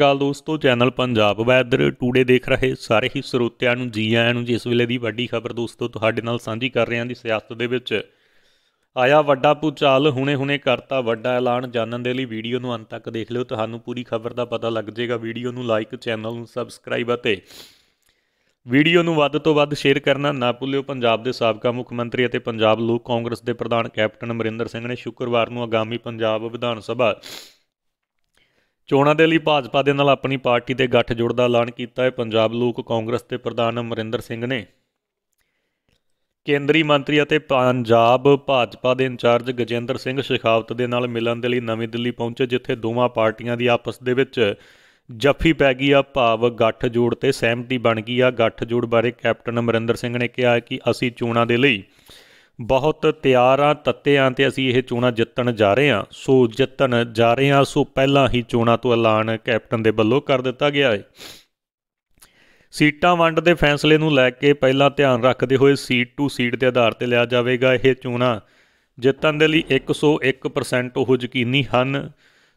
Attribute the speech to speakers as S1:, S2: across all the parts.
S1: ਗਾਲ ਦੋਸਤੋ channel Punjab weather today ਦੇਖ ਰਹੇ ਸਾਰੇ ਹੀ ਸਰੋਤਿਆਂ ਨੂੰ ਜੀ ਆਇਆਂ ਨੂੰ ਜਿਸ ਵੇਲੇ ਦੀ ਵੱਡੀ ਖਬਰ ਦੋਸਤੋ ਤੁਹਾਡੇ ਨਾਲ ਸਾਂਝੀ ਕਰ ਰਹੇ ਹਾਂ ਦੀ ਸਿਆਸਤ ਦੇ ਵਿੱਚ ਆਇਆ ਵੱਡਾ ਪੁਚਾਲ ਹੁਣੇ-ਹੁਣੇ ਕਰਤਾ ਵੱਡਾ ਐਲਾਨ ਜਾਣਨ ਦੇ ਲਈ ਵੀਡੀਓ ਨੂੰ ਅੰਤ ਤੱਕ ਦੇਖ ਲਿਓ ਤੁਹਾਨੂੰ ਪੂਰੀ ਖਬਰ ਦਾ ਪਤਾ ਲੱਗ ਜਾਏਗਾ ਵੀਡੀਓ ਨੂੰ ਲਾਈਕ ਚੈਨਲ ਨੂੰ ਸਬਸਕ੍ਰਾਈਬ ਅਤੇ ਵੀਡੀਓ ਨੂੰ ਵੱਧ ਤੋਂ ਵੱਧ ਸ਼ੇਅਰ ਕਰਨਾ ਨਾ ਭੁੱਲਿਓ ਪੰਜਾਬ ਦੇ ਸਾਬਕਾ ਮੁੱਖ ਮੰਤਰੀ ਅਤੇ ਪੰਜਾਬ ਲੋਕ ਕਾਂਗਰਸ ਦੇ ਪ੍ਰਧਾਨ ਕੈਪਟਨ ਅਮਰਿੰਦਰ ਸਿੰਘ ਨੇ ਸ਼ੁੱਕਰਵਾਰ ਨੂੰ ਆਗਾਮੀ ਪੰਜਾਬ ਵਿਧਾਨ ਸਭਾ ਚੋਣਾਂ ਦੇ ਲਈ ਭਾਜਪਾ ਦੇ ਨਾਲ ਆਪਣੀ ਪਾਰਟੀ ਦੇ ਗੱਠਜੋੜ ਦਾ ਐਲਾਨ ਕੀਤਾ ਹੈ ਪੰਜਾਬ ਲੋਕ ਕਾਂਗਰਸ ਦੇ ਪ੍ਰਧਾਨ ਅਮਰਿੰਦਰ ਸਿੰਘ ਨੇ ਕੇਂਦਰੀ ਮੰਤਰੀ ਅਤੇ ਪੰਜਾਬ ਭਾਜਪਾ ਦੇ ਇੰਚਾਰਜ ਗਜੇਂਦਰ ਸਿੰਘ ਸ਼ਖਾਵਤ ਦੇ ਨਾਲ ਮਿਲਣ ਦੇ ਲਈ ਨਵੀਂ ਦਿੱਲੀ ਪਹੁੰਚੇ ਜਿੱਥੇ ਦੋਵਾਂ ਪਾਰਟੀਆਂ ਦੀ ਆਪਸ ਦੇ ਵਿੱਚ ਜੱਫੀ ਪੈ ਗਈ ਆ ਭਾਵ ਗੱਠਜੋੜ ਤੇ ਸਹਿਮਤੀ ਬਣ ਗਈ ਆ ਗੱਠਜੋੜ ਬਾਰੇ ਕੈਪਟਨ ਅਮਰਿੰਦਰ ਸਿੰਘ ਨੇ ਕਿਹਾ ਕਿ ਅਸੀਂ ਚੋਣਾਂ ਦੇ ਲਈ ਬਹੁਤ ਤਿਆਰਾਂ ਤੱਤਿਆਂ ਤੇ ਅਸੀਂ ਇਹ ਚੋਣਾ ਜਿੱਤਣ ਜਾ ਰਹੇ ਹਾਂ ਸੋ ਜਿੱਤਣ ਜਾ ਰਹੇ ਹਾਂ ਸੋ ਪਹਿਲਾਂ ਹੀ ਚੋਣਾ ਤੋਂ ਐਲਾਨ ਕੈਪਟਨ ਦੇ ਵੱਲੋਂ ਕਰ ਦਿੱਤਾ ਗਿਆ ਹੈ ਸੀਟਾਂ ਵੰਡ ਦੇ ਫੈਸਲੇ ਨੂੰ ਲੈ ਕੇ ਪਹਿਲਾਂ ਧਿਆਨ ਰੱਖਦੇ ਹੋਏ ਸੀਟ ਟੂ ਸੀਟ ਦੇ ਆਧਾਰ ਤੇ ਲਿਆ ਜਾਵੇਗਾ ਇਹ ਚੋਣਾ ਜਿੱਤਣ ਦੇ ਲਈ 101% ਉਹ ਯਕੀਨੀ ਹਨ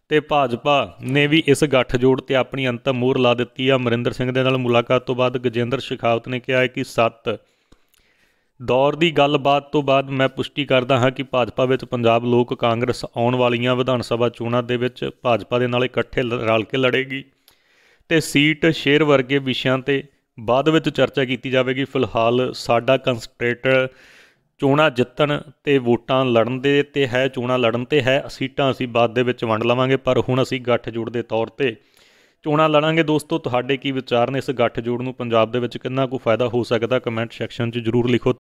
S1: ਤੇ ਭਾਜਪਾ ਨੇ ਵੀ ਇਸ ਗੱਠਜੋੜ ਤੇ ਆਪਣੀ ਅੰਤਮ ਮੋਹਰ ਲਾ ਦਿੱਤੀ ਆ ਮਰਿੰਦਰ ਸਿੰਘ ਦੇ ਨਾਲ ਮੁਲਾਕਾਤ ਤੋਂ ਬਾਅਦ ਗਜੇਂਦਰ ਸ਼ਿਖਾਵਤ ਨੇ ਕਿਹਾ ਹੈ ਕਿ 7 ਦੌਰ ਦੀ ਗੱਲਬਾਤ ਤੋਂ ਬਾਅਦ ਮੈਂ ਪੁਸ਼ਟੀ ਕਰਦਾ ਹਾਂ ਕਿ ਭਾਜਪਾ ਵਿੱਚ ਪੰਜਾਬ ਲੋਕ ਕਾਂਗਰਸ ਆਉਣ ਵਾਲੀਆਂ ਵਿਧਾਨ ਸਭਾ ਚੋਣਾਂ ਦੇ ਵਿੱਚ ਭਾਜਪਾ ਦੇ ਨਾਲ ਇਕੱਠੇ ਰਲ ਕੇ ਲੜੇਗੀ ਤੇ ਸੀਟ ਸ਼ੇਅਰ ਵਰਗੇ ਵਿਸ਼ਿਆਂ ਤੇ ਬਾਅਦ ਵਿੱਚ ਚਰਚਾ ਕੀਤੀ ਜਾਵੇਗੀ ਫਿਲਹਾਲ ਸਾਡਾ ਕਨਸਟ੍ਰੇਟਰ ਚੋਣਾਂ ਜਿੱਤਣ ਤੇ ਵੋਟਾਂ ਲੜਨ ਦੇ ਤੇ ਹੈ ਚੋਣਾਂ ਲੜਨ ਤੇ ਹੈ ਸੀਟਾਂ ਅਸੀਂ ਬਾਅਦ ਦੇ ਵਿੱਚ ਵੰਡ ਲਵਾਂਗੇ ਪਰ ਹੁਣ ਅਸੀਂ ਗੱਠ ਜੋੜ ਦੇ ਤੌਰ ਤੇ ਚੋਣਾਂ ਲੜਾਂਗੇ ਦੋਸਤੋ ਤੁਹਾਡੇ ਕੀ ਵਿਚਾਰ ਨੇ ਇਸ ਗੱਠ ਜੋੜ ਨੂੰ ਪੰਜਾਬ ਦੇ ਵਿੱਚ ਕਿੰਨਾ ਕੁ ਫਾਇਦਾ ਹੋ ਸਕਦਾ ਕਮੈਂਟ ਸੈਕਸ਼ਨ 'ਚ ਜਰੂਰ ਲਿਖੋ